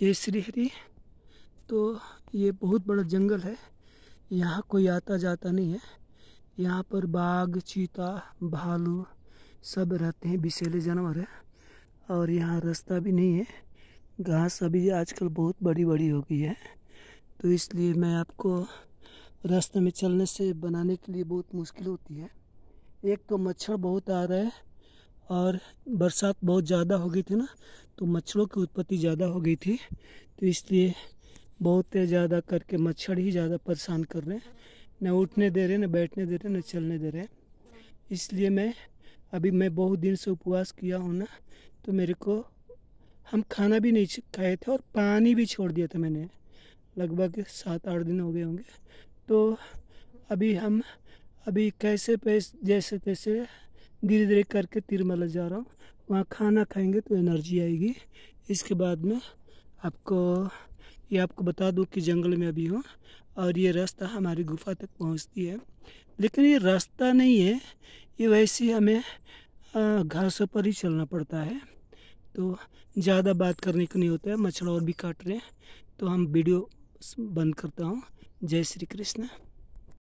जय श्री हरि तो ये बहुत बड़ा जंगल है यहाँ कोई आता जाता नहीं है यहाँ पर बाघ चीता भालू सब रहते हैं बिसेले जानवर है और यहाँ रास्ता भी नहीं है घास अभी आजकल बहुत बड़ी बड़ी हो गई है तो इसलिए मैं आपको रास्ते में चलने से बनाने के लिए बहुत मुश्किल होती है एक तो मच्छर बहुत आ रहा है और बरसात बहुत ज़्यादा हो गई थी ना तो मच्छरों की उत्पत्ति ज़्यादा हो गई थी तो इसलिए बहुत ज़्यादा करके मच्छर ही ज़्यादा परेशान कर रहे हैं न उठने दे रहे न बैठने दे रहे न चलने दे रहे इसलिए मैं अभी मैं बहुत दिन से उपवास किया हूँ ना तो मेरे को हम खाना भी नहीं खाए थे और पानी भी छोड़ दिया था मैंने लगभग सात आठ दिन हो गए होंगे तो अभी हम अभी कैसे पैसे जैसे तैसे धीरे धीरे करके तिरमला जा रहा हूँ वहाँ खाना खाएंगे तो एनर्जी आएगी इसके बाद में आपको ये आपको बता दूँ कि जंगल में अभी हूँ और ये रास्ता हमारी गुफा तक पहुँचती है लेकिन ये रास्ता नहीं है ये वैसे हमें घासों पर ही चलना पड़ता है तो ज़्यादा बात करने को नहीं होता है मछड़ और भी काट रहे हैं तो हम वीडियो बंद करता हूँ जय श्री कृष्ण